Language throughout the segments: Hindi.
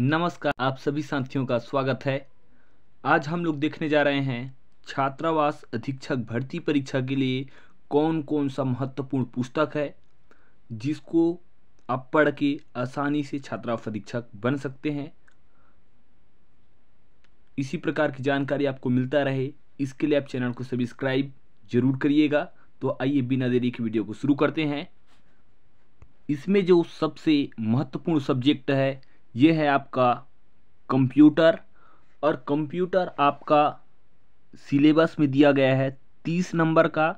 नमस्कार आप सभी साथियों का स्वागत है आज हम लोग देखने जा रहे हैं छात्रावास अधीक्षक भर्ती परीक्षा के लिए कौन कौन सा महत्वपूर्ण पुस्तक है जिसको आप पढ़ के आसानी से छात्रावास अधीक्षक बन सकते हैं इसी प्रकार की जानकारी आपको मिलता रहे इसके लिए आप चैनल को सब्सक्राइब जरूर करिएगा तो आइए बिना देरी की वीडियो को शुरू करते हैं इसमें जो सबसे महत्वपूर्ण सब्जेक्ट है ये है आपका कंप्यूटर और कंप्यूटर आपका सिलेबस में दिया गया है तीस नंबर का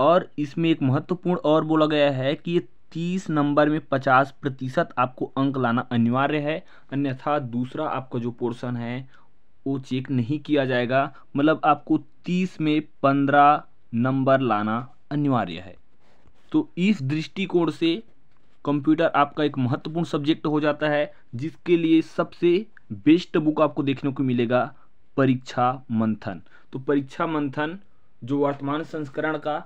और इसमें एक महत्वपूर्ण और बोला गया है कि ये तीस नंबर में पचास प्रतिशत आपको अंक लाना अनिवार्य है अन्यथा दूसरा आपका जो पोर्शन है वो चेक नहीं किया जाएगा मतलब आपको तीस में पंद्रह नंबर लाना अनिवार्य है तो इस दृष्टिकोण से कंप्यूटर आपका एक महत्वपूर्ण सब्जेक्ट हो जाता है जिसके लिए सबसे बेस्ट बुक आपको देखने को मिलेगा परीक्षा मंथन तो परीक्षा मंथन जो वर्तमान संस्करण का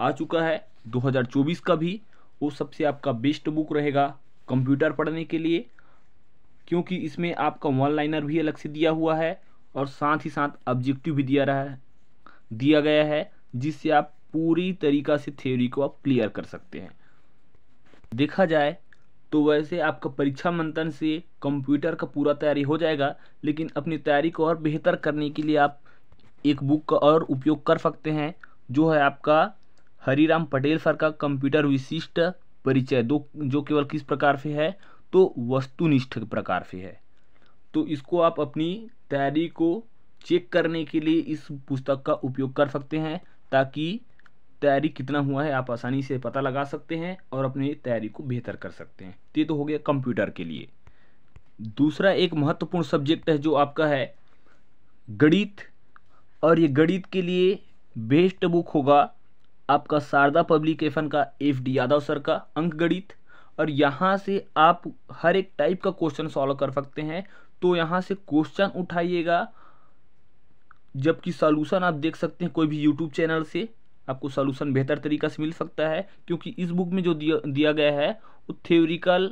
आ चुका है 2024 का भी वो सबसे आपका बेस्ट बुक रहेगा कंप्यूटर पढ़ने के लिए क्योंकि इसमें आपका वन लाइनर भी अलग से दिया हुआ है और साथ ही साथ ऑब्जेक्टिव भी दिया रहा है दिया गया है जिससे आप पूरी तरीका से थ्योरी को आप क्लियर कर सकते हैं देखा जाए तो वैसे आपका परीक्षा मंथन से कंप्यूटर का पूरा तैयारी हो जाएगा लेकिन अपनी तैयारी को और बेहतर करने के लिए आप एक बुक का और उपयोग कर सकते हैं जो है आपका हरीराम पटेल सर का कंप्यूटर विशिष्ट परिचय दो जो केवल किस प्रकार से है तो वस्तुनिष्ठ प्रकार से है तो इसको आप अपनी तैयारी को चेक करने के लिए इस पुस्तक का उपयोग कर सकते हैं ताकि तैयारी कितना हुआ है आप आसानी से पता लगा सकते हैं और अपनी तैयारी को बेहतर कर सकते हैं तो ये तो हो गया कंप्यूटर के लिए दूसरा एक महत्वपूर्ण सब्जेक्ट है जो आपका है गणित और ये गणित के लिए बेस्ट बुक होगा आपका शारदा पब्लिकेशन का एफ डी यादव सर का अंक गणित और यहाँ से आप हर एक टाइप का क्वेश्चन सॉल्व कर सकते हैं तो यहाँ से क्वेश्चन उठाइएगा जबकि सॉल्यूशन आप देख सकते हैं कोई भी यूट्यूब चैनल से आपको सोल्यूशन बेहतर तरीका से मिल सकता है क्योंकि इस बुक में जो दिया दिया गया है वो थ्योरिकल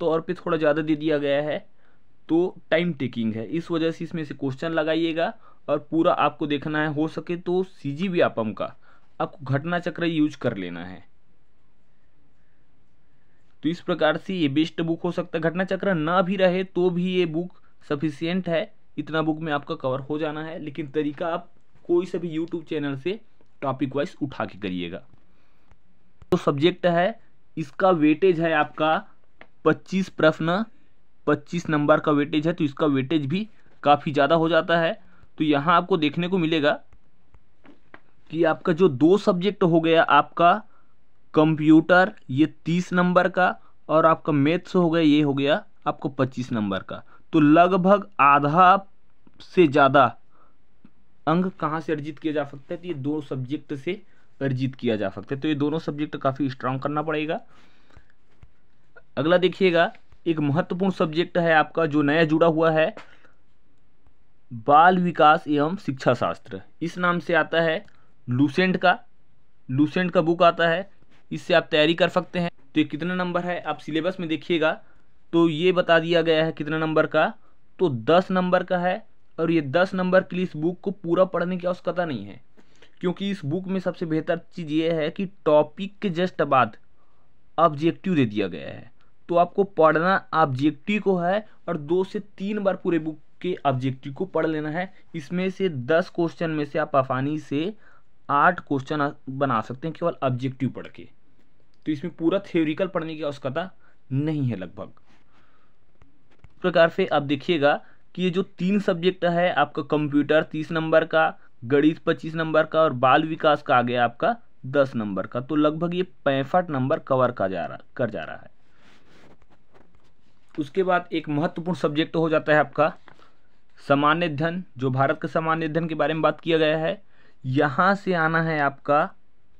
तौर तो पे थोड़ा ज़्यादा दे दिया गया है तो टाइम टेकिंग है इस वजह से इसमें से क्वेश्चन लगाइएगा और पूरा आपको देखना है हो सके तो सी जी व्यापम का आपको घटना चक्र यूज कर लेना है तो इस प्रकार से ये बेस्ट बुक हो सकता है घटना चक्र ना भी रहे तो भी ये बुक सफिशियंट है इतना बुक में आपका कवर हो जाना है लेकिन तरीका आप कोई सभी भी यूट्यूब चैनल से टॉपिक वाइज उठा के करिएगा जो तो सब्जेक्ट है इसका वेटेज है आपका पच्चीस प्रश्न पच्चीस नंबर का वेटेज है तो इसका वेटेज भी काफ़ी ज़्यादा हो जाता है तो यहाँ आपको देखने को मिलेगा कि आपका जो दो सब्जेक्ट हो गया आपका कंप्यूटर ये तीस नंबर का और आपका मैथ्स हो गया ये हो गया आपको पच्चीस नंबर का तो लगभग आधा से ज़्यादा अंग कहाँ से अर्जित किया जा सकता है तो ये दो सब्जेक्ट से अर्जित किया जा सकता है तो ये दोनों सब्जेक्ट काफ़ी स्ट्रांग करना पड़ेगा अगला देखिएगा एक महत्वपूर्ण सब्जेक्ट है आपका जो नया जुड़ा हुआ है बाल विकास एवं शिक्षा शास्त्र इस नाम से आता है लूसेंट का लूसेंट का बुक आता है इससे आप तैयारी कर सकते हैं तो ये कितना नंबर है आप सिलेबस में देखिएगा तो ये बता दिया गया है कितना नंबर का तो दस नंबर का है और ये दस नंबर के लिए इस बुक को पूरा पढ़ने की आवश्यकता नहीं है क्योंकि इस बुक में सबसे बेहतर चीज़ ये है कि टॉपिक के जस्ट बाद ऑब्जेक्टिव दे दिया गया है तो आपको पढ़ना ऑब्जेक्टिव को है और दो से तीन बार पूरे बुक के ऑब्जेक्टिव को पढ़ लेना है इसमें से दस क्वेश्चन में से आप आसानी से आठ क्वेश्चन बना सकते हैं केवल ऑब्जेक्टिव पढ़ के तो इसमें पूरा थ्योरिकल पढ़ने की आवश्यकता नहीं है लगभग प्रकार से आप देखिएगा कि ये जो तीन सब्जेक्ट है आपका कंप्यूटर तीस नंबर का गणित पच्चीस नंबर का और बाल विकास का आ गया आपका दस नंबर का तो लगभग ये पैंसठ नंबर कवर का जा रहा कर जा रहा है उसके बाद एक महत्वपूर्ण सब्जेक्ट हो जाता है आपका सामान्य अध्ययन जो भारत के सामान्य अध्ययन के बारे में बात किया गया है यहाँ से आना है आपका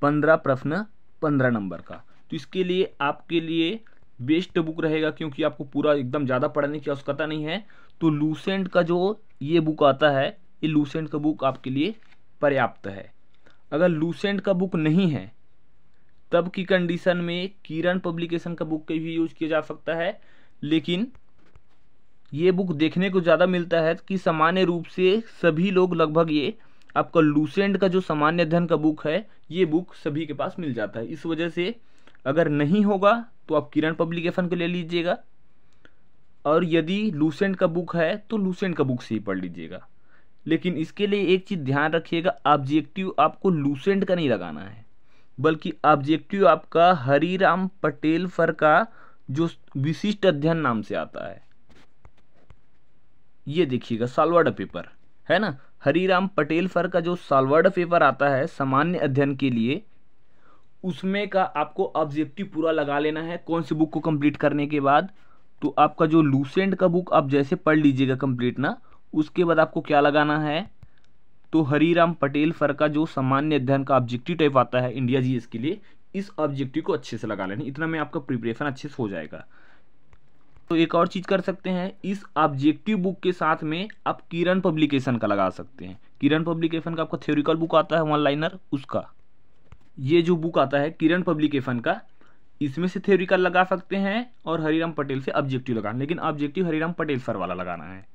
पंद्रह प्रश्न पंद्रह नंबर का तो इसके लिए आपके लिए बेस्ट बुक रहेगा क्योंकि आपको पूरा एकदम ज़्यादा पढ़ने की आवश्यकता नहीं है तो लूसेंट का जो ये बुक आता है ये लूसेंट का बुक आपके लिए पर्याप्त है अगर लूसेंट का बुक नहीं है तब की कंडीशन में किरण पब्लिकेशन का बुक का भी यूज किया जा सकता है लेकिन ये बुक देखने को ज़्यादा मिलता है कि सामान्य रूप से सभी लोग लगभग ये आपका लूसेंट का जो सामान्य धन का बुक है ये बुक सभी के पास मिल जाता है इस वजह से अगर नहीं होगा तो आप किरण पब्लिकेशन को ले लीजिएगा और यदि लूसेंट का बुक है तो लूसेंट का बुक से ही पढ़ लीजिएगा लेकिन इसके लिए एक चीज़ ध्यान रखिएगा ऑब्जेक्टिव आपको लूसेंट का नहीं लगाना है बल्कि ऑब्जेक्टिव आपका हरीराम पटेल फर का जो विशिष्ट अध्ययन नाम से आता है ये देखिएगा सालवर्ड पेपर है ना हरीराम पटेल फर का जो सालवर्ड पेपर आता है सामान्य अध्ययन के लिए उसमें का आपको ऑब्जेक्टिव पूरा लगा लेना है कौन सी बुक को कंप्लीट करने के बाद तो आपका जो लूसेंट का बुक आप जैसे पढ़ लीजिएगा कंप्लीट ना उसके बाद आपको क्या लगाना है तो हरीराम पटेल फर का जो सामान्य अध्ययन का ऑब्जेक्टिव टाइप आता है इंडिया जी के लिए इस ऑब्जेक्टिव को अच्छे से लगा लेना इतना में आपका प्रिपरेशन अच्छे से हो जाएगा तो एक और चीज़ कर सकते हैं इस ऑब्जेक्टिव बुक के साथ में आप किरण पब्लिकेशन का लगा सकते हैं किरण पब्लिकेशन का आपका थ्योरिकल बुक आता है वन लाइनर उसका ये जो बुक आता है किरण पब्लिकेशन का इसमें से थ्योरिकल लगा सकते हैं और हरिराम पटेल से ऑब्जेक्टिव लगाना लेकिन ऑब्जेक्टिव हरिराम पटेल सर वाला लगाना है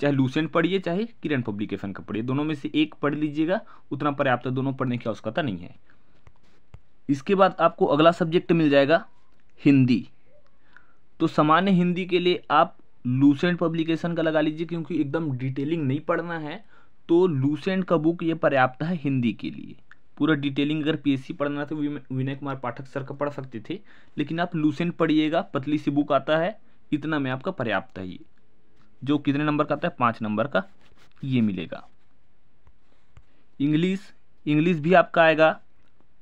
चाहे लूसेंट पढ़िए चाहे किरण पब्लिकेशन का पढ़िए दोनों में से एक पढ़ लीजिएगा उतना पर्याप्त है दोनों पढ़ने की आवश्यकता नहीं है इसके बाद आपको अगला सब्जेक्ट मिल जाएगा हिंदी तो सामान्य हिंदी के लिए आप लूसेंट पब्लिकेशन का लगा लीजिए क्योंकि एकदम डिटेलिंग नहीं पढ़ना है तो लूसेंट का बुक ये पर्याप्त है हिंदी के लिए पूरा डिटेलिंग अगर पीएससी पढ़ना तो विनय कुमार पाठक सर का पढ़ सकते थे लेकिन आप लूसेंट पढ़िएगा पतली सी बुक आता है इतना में आपका पर्याप्त है ये जो कितने नंबर का आता है पाँच नंबर का ये मिलेगा इंग्लिश इंग्लिश भी आपका आएगा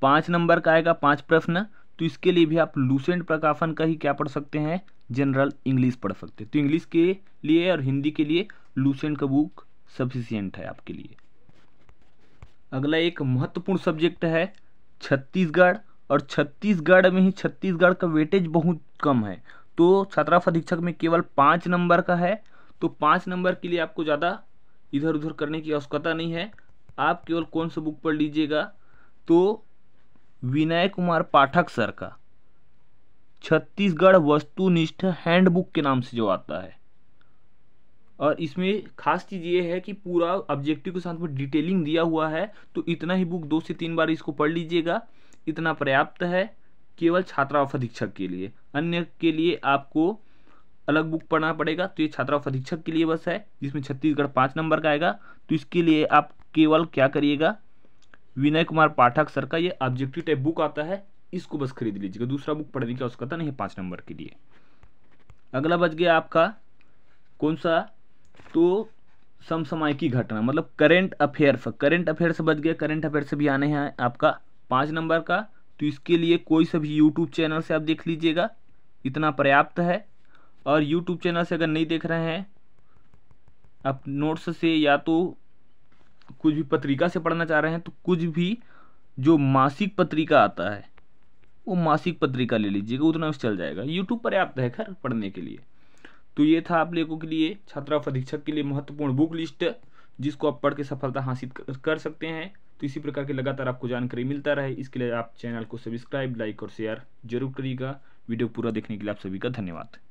पाँच नंबर का आएगा पाँच प्रश्न तो इसके लिए भी आप लूसेंट प्रकाशन का ही क्या पढ़ सकते हैं जनरल इंग्लिश पढ़ सकते हैं तो इंग्लिश के लिए और हिंदी के लिए लूसेंट का बुक सफिशियंट है आपके लिए अगला एक महत्वपूर्ण सब्जेक्ट है छत्तीसगढ़ और छत्तीसगढ़ में ही छत्तीसगढ़ का वेटेज बहुत कम है तो छात्रा अधीक्षक में केवल पाँच नंबर का है तो पाँच नंबर के लिए आपको ज़्यादा इधर उधर करने की आवश्यकता नहीं है आप केवल कौन सा बुक पढ़ लीजिएगा तो विनय कुमार पाठक सर का छत्तीसगढ़ वस्तुनिष्ठ हैंडबुक के नाम से जो आता है और इसमें खास चीज़ ये है कि पूरा ऑब्जेक्टिव के साथ में डिटेलिंग दिया हुआ है तो इतना ही बुक दो से तीन बार इसको पढ़ लीजिएगा इतना पर्याप्त है केवल छात्रावास अधीक्षक के लिए अन्य के लिए आपको अलग बुक पढ़ना पड़ेगा तो ये छात्रावास अधीक्षक के लिए बस है जिसमें छत्तीसगढ़ पाँच नंबर का आएगा तो इसके लिए आप केवल क्या करिएगा विनय कुमार पाठक सर का ये ऑब्जेक्टिव टाइप बुक आता है इसको बस खरीद लीजिएगा दूसरा बुक पढ़ने की आवश्यकता नहीं है पाँच नंबर के लिए अगला बच गया आपका कौन सा तो समसमाय की घटना मतलब करेंट अफेयर्स करेंट अफेयर से बच गया करंट अफेयर से भी आने हैं आपका पाँच नंबर का तो इसके लिए कोई सभी यूट्यूब चैनल से आप देख लीजिएगा इतना पर्याप्त है और यूट्यूब चैनल से अगर नहीं देख रहे हैं आप नोट्स से या तो कुछ भी पत्रिका से पढ़ना चाह रहे हैं तो कुछ भी जो मासिक पत्रिका आता है वो मासिक पत्रिका ले लीजिएगा उतना उस चल जाएगा यूट्यूब पर्याप्त है खैर पढ़ने के लिए तो ये था आप लोगों के लिए छात्रा अधीक्षक के लिए महत्वपूर्ण बुक लिस्ट जिसको आप पढ़ के सफलता हासिल कर सकते हैं तो इसी प्रकार के लगातार आपको जानकारी मिलता रहे इसके लिए आप चैनल को सब्सक्राइब लाइक और शेयर जरूर करिएगा वीडियो पूरा देखने के लिए आप सभी का धन्यवाद